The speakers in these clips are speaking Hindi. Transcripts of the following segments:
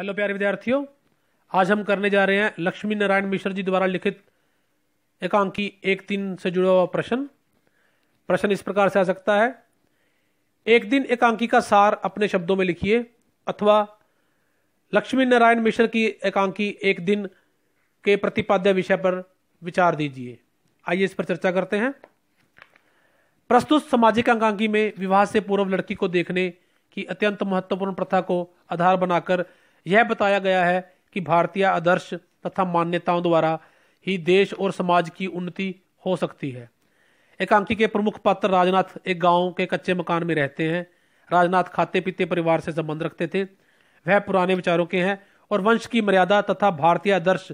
हेलो प्यारे विद्यार्थियों आज हम करने जा रहे हैं लक्ष्मी नारायण मिश्र जी द्वारा लिखित एकांकी एक तीन से जुड़ा हुआ प्रश्न प्रश्न इस प्रकार से आ सकता है एक दिन एकांकी का सार अपने शब्दों में लिखिए अथवा लक्ष्मी नारायण मिश्र की एकांकी एक दिन के प्रतिपाद्य विषय पर विचार दीजिए आइए इस पर चर्चा करते हैं प्रस्तुत सामाजिक एकांकी में विवाह से पूर्व लड़की को देखने की अत्यंत महत्वपूर्ण प्रथा को आधार बनाकर यह बताया गया है कि भारतीय आदर्श तथा मान्यताओं द्वारा ही देश और समाज की उन्नति हो सकती है एकांकी के प्रमुख पात्र राजनाथ एक गांव के कच्चे मकान में रहते हैं राजनाथ खाते पीते परिवार से संबंध रखते थे वह पुराने विचारों के हैं और वंश की मर्यादा तथा भारतीय आदर्श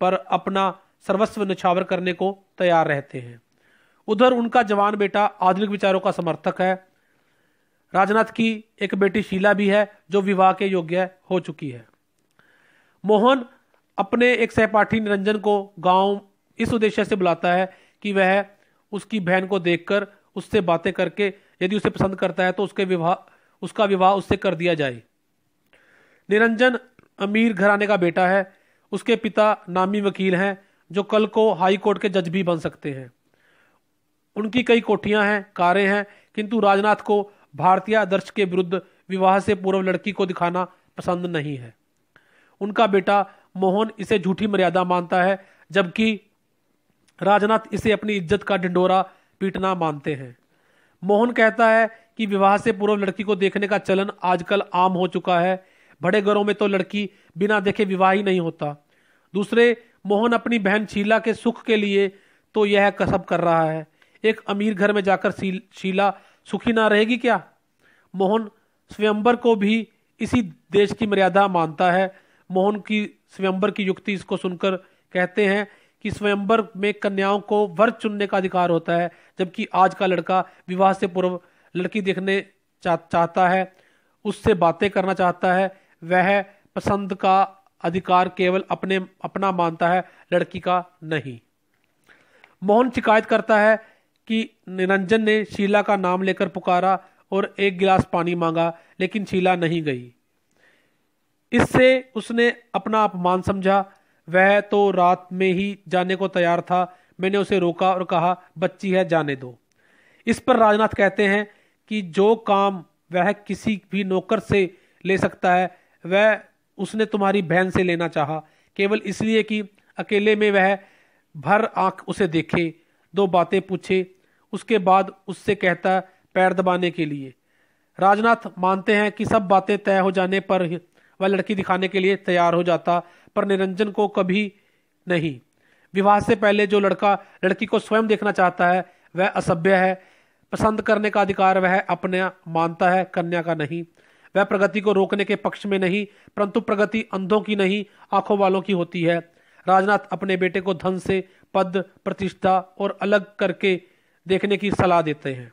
पर अपना सर्वस्व निछावर करने को तैयार रहते हैं उधर उनका जवान बेटा आधुनिक विचारों का समर्थक है राजनाथ की एक बेटी शीला भी है जो विवाह के योग्य हो चुकी है मोहन अपने एक सहपाठी निरंजन को गांव इस उद्देश्य से बुलाता है कि वह उसकी बहन को देखकर उससे बातें करके यदि उसे पसंद करता है तो उसके विवाह उसका विवाह उससे कर दिया जाए निरंजन अमीर घराने का बेटा है उसके पिता नामी वकील हैं जो कल को हाई कोर्ट के जज भी बन सकते हैं उनकी कई कोठियां हैं कारें हैं किंतु राजनाथ को भारतीय आदर्श के विरुद्ध विवाह से पूर्व लड़की को दिखाना पसंद नहीं है उनका बेटा मोहन इसे झूठी मर्यादा मानता है जबकि राजनाथ इसे अपनी इज्जत का ढिंडोरा पीटना मानते हैं मोहन कहता है कि विवाह से पूर्व लड़की को देखने का चलन आजकल आम हो चुका है बड़े घरों में तो लड़की बिना देखे विवाह ही नहीं होता दूसरे मोहन अपनी बहन शीला के सुख के लिए तो यह कसब कर रहा है एक अमीर घर में जाकर शीला सुखी ना रहेगी क्या मोहन स्वयंबर को भी इसी देश की मर्यादा मानता है मोहन की स्वयंबर की युक्ति इसको सुनकर कहते हैं कि स्वयंबर में कन्याओं को वर चुनने का अधिकार होता है जबकि आज का लड़का विवाह से पूर्व लड़की देखने चा, चाहता है उससे बातें करना चाहता है वह पसंद का अधिकार केवल अपने अपना मानता है लड़की का नहीं मोहन शिकायत करता है कि निरंजन ने शीला का नाम लेकर पुकारा और एक गिलास पानी मांगा लेकिन शीला नहीं गई इससे उसने अपना अपमान समझा वह तो रात में ही जाने को तैयार था मैंने उसे रोका और कहा बच्ची है जाने दो इस पर राजनाथ कहते हैं कि जो काम वह किसी भी नौकर से ले सकता है वह उसने तुम्हारी बहन से लेना चाहा केवल इसलिए कि अकेले में वह भर आंख उसे देखे दो बातें पूछे उसके बाद उससे कहता पैर दबाने के लिए राजनाथ मानते हैं कि सब बातें तय हो जाने पर वह लड़की दिखाने के लिए तैयार हो जाता पर निरंजन को कभी नहीं विवाह से पहले जो लड़का लड़की को स्वयं देखना चाहता है वह असभ्य है पसंद करने का अधिकार वह अपने मानता है कन्या का नहीं वह प्रगति को रोकने के पक्ष में नहीं परंतु प्रगति अंधों की नहीं आंखों वालों की होती है राजनाथ अपने बेटे को धन से पद प्रतिष्ठा और अलग करके देखने की सलाह देते हैं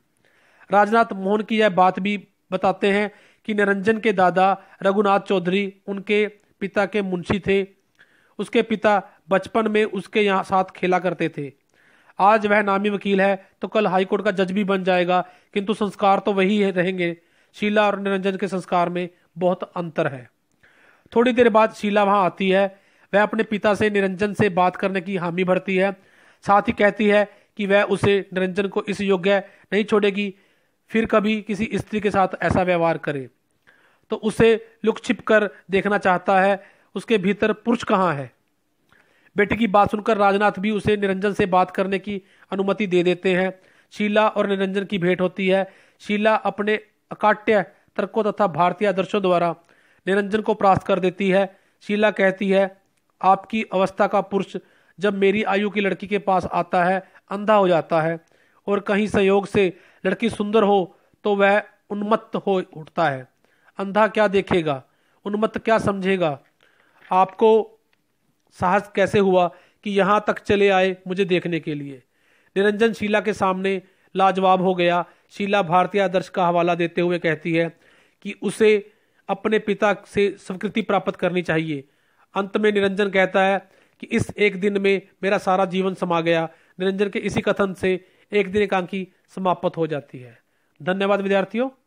राजनाथ मोहन की यह बात भी बताते हैं कि निरंजन के दादा रघुनाथ चौधरी उनके पिता के मुंशी थे उसके पिता बचपन में उसके यहाँ साथ खेला करते थे आज वह नामी वकील है तो कल हाईकोर्ट का जज भी बन जाएगा किंतु संस्कार तो वही रहेंगे शीला और निरंजन के संस्कार में बहुत अंतर है थोड़ी देर बाद शीला वहां आती है वह अपने पिता से निरंजन से बात करने की हामी भरती है साथ ही कहती है कि वह उसे निरंजन को इस योग्य नहीं छोड़ेगी फिर कभी किसी स्त्री के साथ ऐसा व्यवहार करे तो उसे लुक छिप कर देखना चाहता है उसके भीतर पुरुष कहाँ है बेटे की बात सुनकर राजनाथ भी उसे निरंजन से बात करने की अनुमति दे देते हैं शीला और निरंजन की भेंट होती है शीला अपने अकाट्य तर्कों तथा भारतीय आदर्शों द्वारा निरंजन को प्रास्त कर देती है शीला कहती है आपकी अवस्था का पुरुष जब मेरी आयु की लड़की के पास आता है अंधा हो जाता है और कहीं संयोग से लड़की सुंदर हो तो वह उन्मत्त हो उठता है अंधा क्या देखेगा उन्मत्त क्या समझेगा आपको साहस कैसे हुआ कि यहाँ तक चले आए मुझे देखने के लिए निरंजन शीला के सामने लाजवाब हो गया शीला भारतीय आदर्श का हवाला देते हुए कहती है कि उसे अपने पिता से स्वीकृति प्राप्त करनी चाहिए अंत में निरंजन कहता है कि इस एक दिन में मेरा सारा जीवन समा गया निरंजन के इसी कथन से एक दिन एकांकी समाप्त हो जाती है धन्यवाद विद्यार्थियों